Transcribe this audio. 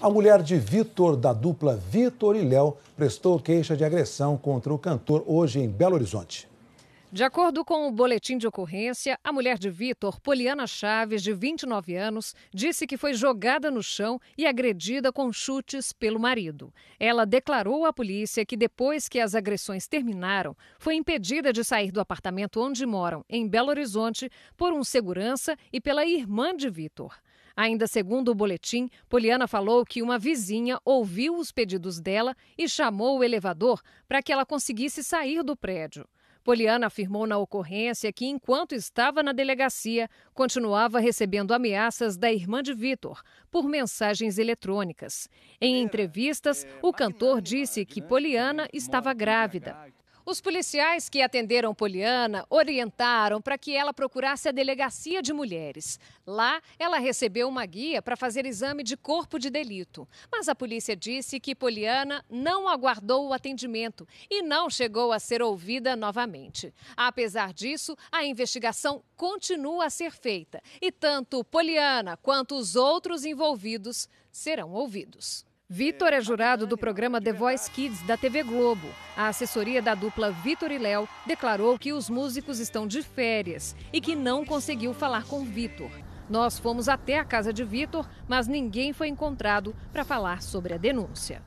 A mulher de Vitor, da dupla Vitor e Léo, prestou queixa de agressão contra o cantor hoje em Belo Horizonte. De acordo com o boletim de ocorrência, a mulher de Vitor, Poliana Chaves, de 29 anos, disse que foi jogada no chão e agredida com chutes pelo marido. Ela declarou à polícia que depois que as agressões terminaram, foi impedida de sair do apartamento onde moram, em Belo Horizonte, por um segurança e pela irmã de Vitor. Ainda segundo o boletim, Poliana falou que uma vizinha ouviu os pedidos dela e chamou o elevador para que ela conseguisse sair do prédio. Poliana afirmou na ocorrência que, enquanto estava na delegacia, continuava recebendo ameaças da irmã de Vitor por mensagens eletrônicas. Em é, entrevistas, é, o cantor disse né? que Poliana estava grávida. Os policiais que atenderam Poliana orientaram para que ela procurasse a delegacia de mulheres. Lá, ela recebeu uma guia para fazer exame de corpo de delito. Mas a polícia disse que Poliana não aguardou o atendimento e não chegou a ser ouvida novamente. Apesar disso, a investigação continua a ser feita e tanto Poliana quanto os outros envolvidos serão ouvidos. Vitor é jurado do programa The Voice Kids da TV Globo. A assessoria da dupla Vitor e Léo declarou que os músicos estão de férias e que não conseguiu falar com Vitor. Nós fomos até a casa de Vitor, mas ninguém foi encontrado para falar sobre a denúncia.